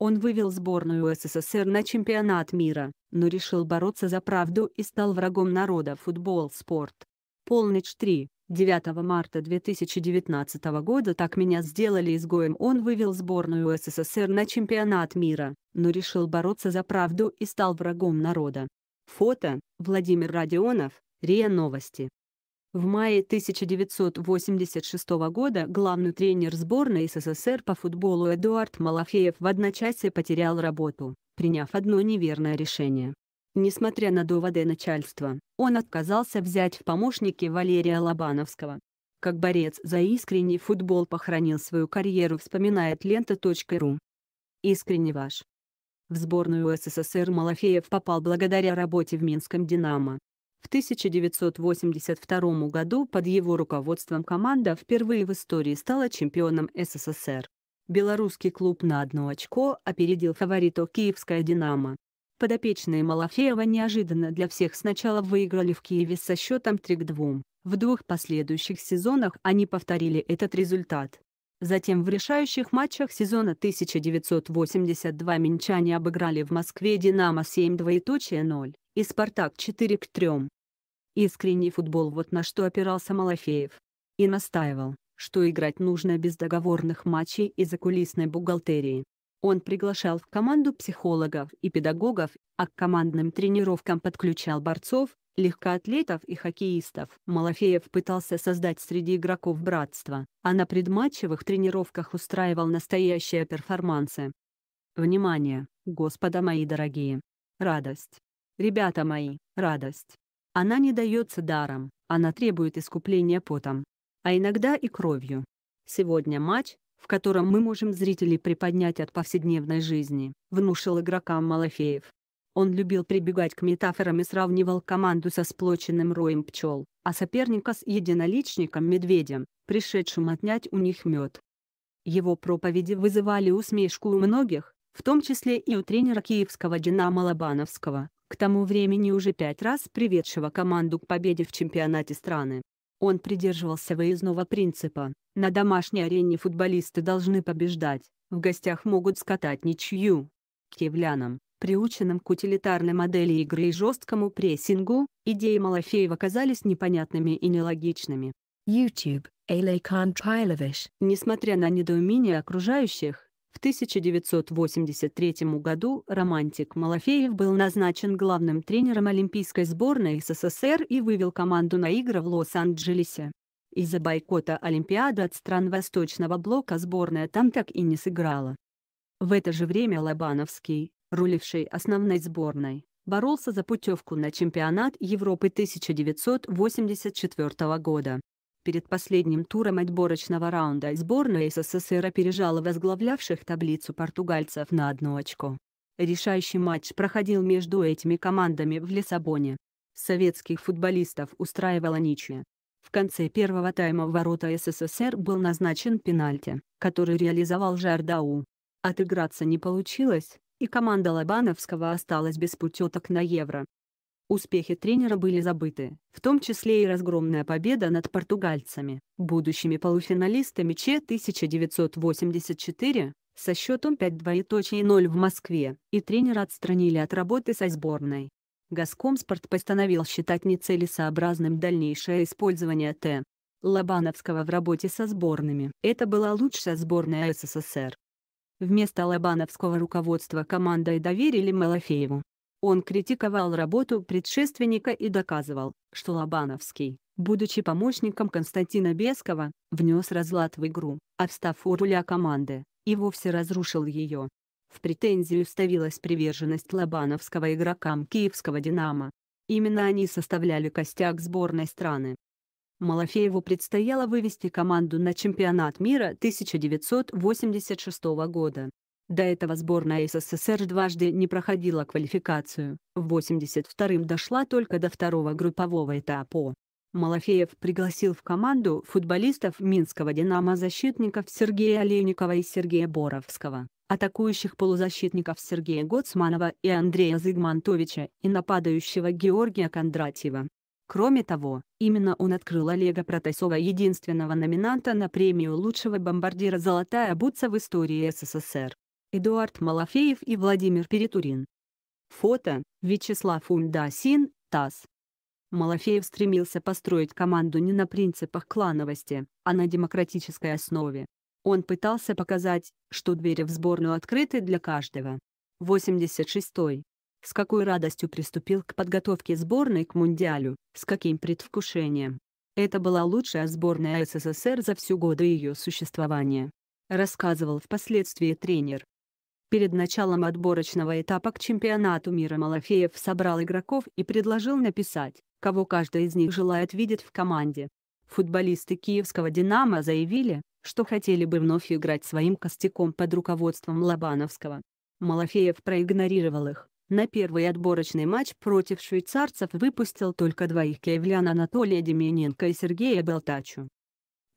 Он вывел сборную СССР на чемпионат мира, но решил бороться за правду и стал врагом народа футбол-спорт. Полночь 3. 9 марта 2019 года «Так меня сделали изгоем» он вывел сборную СССР на чемпионат мира, но решил бороться за правду и стал врагом народа. Фото – Владимир Радионов, РИА Новости. В мае 1986 года главный тренер сборной СССР по футболу Эдуард Малафеев в одночасье потерял работу, приняв одно неверное решение. Несмотря на доводы начальства, он отказался взять в помощники Валерия Лобановского. Как борец за искренний футбол похоронил свою карьеру вспоминает лента.ру. Искренне ваш. В сборную СССР Малафеев попал благодаря работе в Минском «Динамо», в 1982 году под его руководством команда впервые в истории стала чемпионом СССР. Белорусский клуб на одно очко опередил фавориту «Киевская «Динамо». Подопечные Малафеева неожиданно для всех сначала выиграли в Киеве со счетом 3 к 2. В двух последующих сезонах они повторили этот результат. Затем в решающих матчах сезона 1982 минчане обыграли в Москве «Динамо» 7-2 0 и «Спартак» 4 к 3. Искренний футбол вот на что опирался Малафеев. И настаивал, что играть нужно без договорных матчей и закулисной бухгалтерии. Он приглашал в команду психологов и педагогов, а к командным тренировкам подключал борцов, легкоатлетов и хоккеистов. Малафеев пытался создать среди игроков братство, а на предматчевых тренировках устраивал настоящие перформансы. Внимание, господа мои дорогие! Радость, Ребята мои, радость. Она не дается даром, она требует искупления потом. А иногда и кровью. Сегодня матч, в котором мы можем зрителей приподнять от повседневной жизни, внушил игрокам Малафеев. Он любил прибегать к метафорам и сравнивал команду со сплоченным роем пчел, а соперника с единоличником-медведем, пришедшим отнять у них мед. Его проповеди вызывали усмешку у многих, в том числе и у тренера киевского «Динамо» Лобановского, к тому времени уже пять раз приведшего команду к победе в чемпионате страны. Он придерживался выездного принципа, на домашней арене футболисты должны побеждать, в гостях могут скатать ничью. Киевлянам, приученным к утилитарной модели игры и жесткому прессингу, идеи Малафеева казались непонятными и нелогичными. YouTube, Alekhan Trilovich. Несмотря на недоумение окружающих, в 1983 году романтик Малафеев был назначен главным тренером Олимпийской сборной СССР и вывел команду на игры в Лос-Анджелесе. Из-за бойкота Олимпиады от стран Восточного блока сборная там так и не сыграла. В это же время Лобановский, руливший основной сборной, боролся за путевку на чемпионат Европы 1984 года. Перед последним туром отборочного раунда сборная СССР опережала возглавлявших таблицу португальцев на одну очко. Решающий матч проходил между этими командами в Лиссабоне. Советских футболистов устраивала ничья. В конце первого тайма в ворота СССР был назначен пенальти, который реализовал Жардау. Отыграться не получилось, и команда Лобановского осталась без путеток на Евро. Успехи тренера были забыты, в том числе и разгромная победа над португальцами, будущими полуфиналистами Че 1984, со счетом 5 0 в Москве, и тренера отстранили от работы со сборной. Газкомспорт постановил считать нецелесообразным дальнейшее использование Т. Лобановского в работе со сборными. Это была лучшая сборная СССР. Вместо Лобановского руководства командой доверили Малафееву. Он критиковал работу предшественника и доказывал, что Лобановский, будучи помощником Константина Бескова, внес разлад в игру, а встав у руля команды, и вовсе разрушил ее. В претензию ставилась приверженность Лобановского игрокам киевского «Динамо». Именно они составляли костяк сборной страны. Малафееву предстояло вывести команду на чемпионат мира 1986 года, до этого сборная СССР дважды не проходила квалификацию, в 82-м дошла только до второго группового этапа. Малафеев пригласил в команду футболистов Минского «Динамо» защитников Сергея Олейникова и Сергея Боровского, атакующих полузащитников Сергея Гоцманова и Андрея Зигмантовича и нападающего Георгия Кондратьева. Кроме того, именно он открыл Олега Протасова единственного номинанта на премию лучшего бомбардира «Золотая бутса» в истории СССР. Эдуард Малафеев и Владимир Перетурин. Фото – Вячеслав Ундасин, ТАСС. Малафеев стремился построить команду не на принципах клановости, а на демократической основе. Он пытался показать, что двери в сборную открыты для каждого. 86. -й. С какой радостью приступил к подготовке сборной к Мундиалю, с каким предвкушением. Это была лучшая сборная СССР за всю годы ее существования. Рассказывал впоследствии тренер перед началом отборочного этапа к чемпионату мира Малафеев собрал игроков и предложил написать, кого каждый из них желает видеть в команде. Футболисты киевского «Динамо» заявили, что хотели бы вновь играть своим костяком под руководством Лобановского. Малафеев проигнорировал их. На первый отборочный матч против швейцарцев выпустил только двоих киевлян Анатолия Демененко и Сергея Белтачу.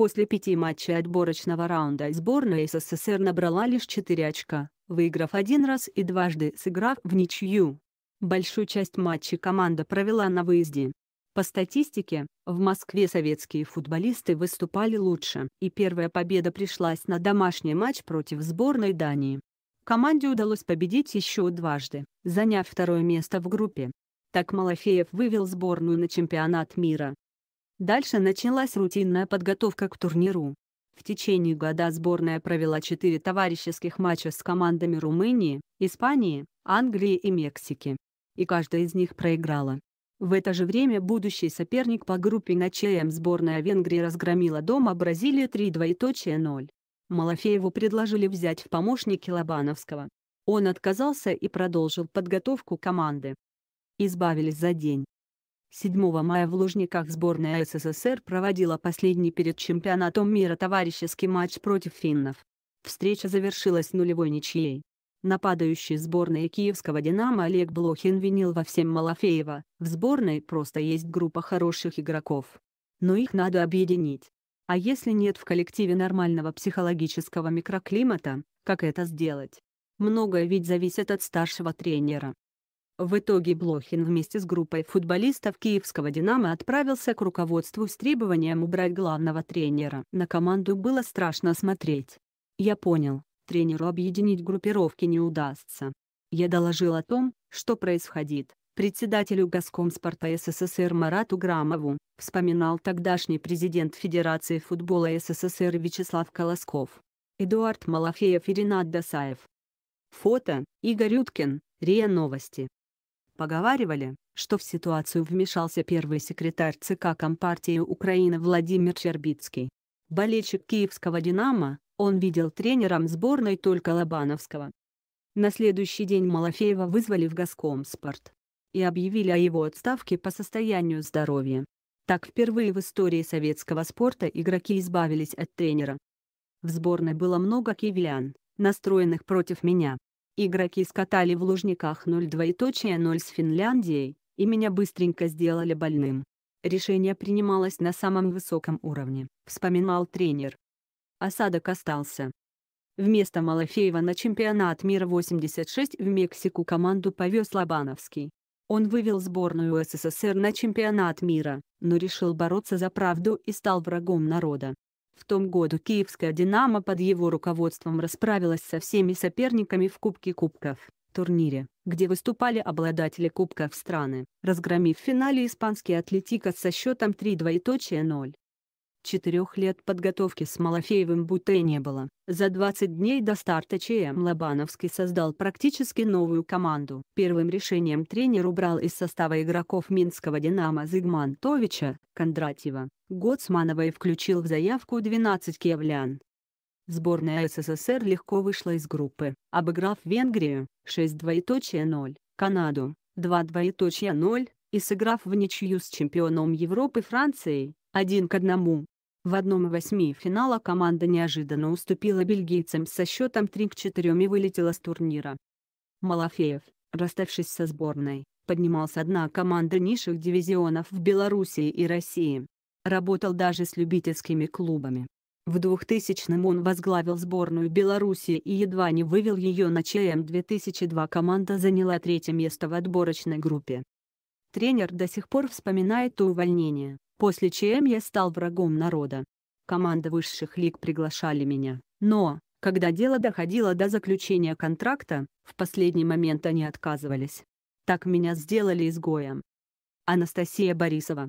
После пяти матчей отборочного раунда сборная СССР набрала лишь 4 очка, выиграв один раз и дважды сыграв в ничью. Большую часть матчей команда провела на выезде. По статистике, в Москве советские футболисты выступали лучше, и первая победа пришлась на домашний матч против сборной Дании. Команде удалось победить еще дважды, заняв второе место в группе. Так Малафеев вывел сборную на чемпионат мира, Дальше началась рутинная подготовка к турниру. В течение года сборная провела четыре товарищеских матча с командами Румынии, Испании, Англии и Мексики. И каждая из них проиграла. В это же время будущий соперник по группе на ЧМ сборная Венгрии разгромила дома Бразилию 3-2.0. Малафееву предложили взять в помощники Лобановского. Он отказался и продолжил подготовку команды. Избавились за день. 7 мая в Лужниках сборная СССР проводила последний перед чемпионатом мира товарищеский матч против финнов. Встреча завершилась нулевой ничьей. Нападающий сборной киевского «Динамо» Олег Блохин винил во всем Малафеева, в сборной просто есть группа хороших игроков. Но их надо объединить. А если нет в коллективе нормального психологического микроклимата, как это сделать? Многое ведь зависит от старшего тренера. В итоге Блохин вместе с группой футболистов киевского «Динамо» отправился к руководству с требованием убрать главного тренера. На команду было страшно смотреть. Я понял, тренеру объединить группировки не удастся. Я доложил о том, что происходит, председателю Госкомспорта СССР Марату Грамову, вспоминал тогдашний президент Федерации футбола СССР Вячеслав Колосков. Эдуард Малафеев и Ренат Досаев. Фото, Игорь Уткин, РИА Новости. Поговаривали, что в ситуацию вмешался первый секретарь ЦК Компартии Украины Владимир Чербицкий. Болельщик киевского «Динамо», он видел тренером сборной только Лобановского. На следующий день Малафеева вызвали в Госкомспорт и объявили о его отставке по состоянию здоровья. Так впервые в истории советского спорта игроки избавились от тренера. В сборной было много киевлян, настроенных против меня. Игроки скатали в Лужниках 0-2 и точия 0 с Финляндией, и меня быстренько сделали больным. Решение принималось на самом высоком уровне, вспоминал тренер. Осадок остался. Вместо Малафеева на чемпионат мира 86 в Мексику команду повез Лобановский. Он вывел сборную СССР на чемпионат мира, но решил бороться за правду и стал врагом народа. В том году киевская «Динамо» под его руководством расправилась со всеми соперниками в Кубке Кубков турнире, где выступали обладатели Кубков страны, разгромив в финале испанский «Атлетико» со счетом 3-2 и 0. Четырех лет подготовки с Малафеевым будто и не было. За 20 дней до старта ЧМ Лобановский создал практически новую команду. Первым решением тренер убрал из состава игроков минского «Динамо» Зигмантовича, Кондратьева, Гоцманова и включил в заявку 12 киевлян. Сборная СССР легко вышла из группы, обыграв Венгрию 6-0, Канаду 2-0 и сыграв в ничью с чемпионом Европы Францией один к одному. В одном из восьми финала команда неожиданно уступила бельгийцам со счетом 3 к 4 и вылетела с турнира. Малафеев, расставшись со сборной, поднимался со дна команды низших дивизионов в Белоруссии и России. Работал даже с любительскими клубами. В 2000-м он возглавил сборную Белоруссии и едва не вывел ее на ЧМ-2002 команда заняла третье место в отборочной группе. Тренер до сих пор вспоминает то увольнение, после чем я стал врагом народа. Команды высших лиг приглашали меня, но, когда дело доходило до заключения контракта, в последний момент они отказывались. Так меня сделали изгоем. Анастасия Борисова